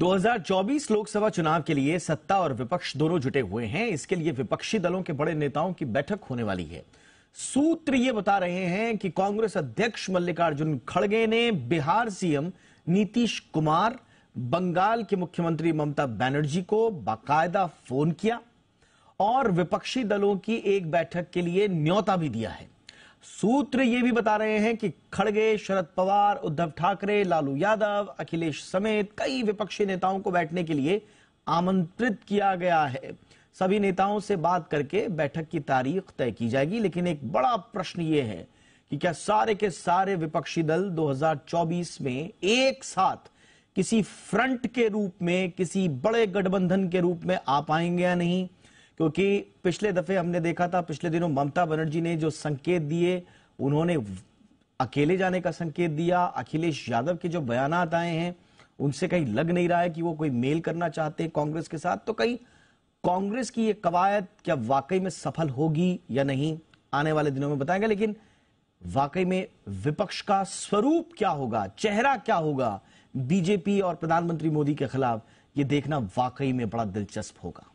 2024 लोकसभा चुनाव के लिए सत्ता और विपक्ष दोनों जुटे हुए हैं इसके लिए विपक्षी दलों के बड़े नेताओं की बैठक होने वाली है सूत्र ये बता रहे हैं कि कांग्रेस अध्यक्ष मल्लिकार्जुन खड़गे ने बिहार सीएम नीतीश कुमार बंगाल के मुख्यमंत्री ममता बनर्जी को बाकायदा फोन किया और विपक्षी दलों की एक बैठक के लिए न्योता भी दिया है सूत्र ये भी बता रहे हैं कि खड़गे शरद पवार उद्धव ठाकरे लालू यादव अखिलेश समेत कई विपक्षी नेताओं को बैठने के लिए आमंत्रित किया गया है सभी नेताओं से बात करके बैठक की तारीख तय की जाएगी लेकिन एक बड़ा प्रश्न ये है कि क्या सारे के सारे विपक्षी दल 2024 में एक साथ किसी फ्रंट के रूप में किसी बड़े गठबंधन के रूप में आ पाएंगे या नहीं क्योंकि पिछले दफे हमने देखा था पिछले दिनों ममता बनर्जी ने जो संकेत दिए उन्होंने अकेले जाने का संकेत दिया अखिलेश यादव के जो बयान आए हैं उनसे कहीं लग नहीं रहा है कि वो कोई मेल करना चाहते हैं कांग्रेस के साथ तो कहीं कांग्रेस की ये कवायद क्या वाकई में सफल होगी या नहीं आने वाले दिनों में बताएंगे लेकिन वाकई में विपक्ष का स्वरूप क्या होगा चेहरा क्या होगा बीजेपी और प्रधानमंत्री मोदी के खिलाफ ये देखना वाकई में बड़ा दिलचस्प होगा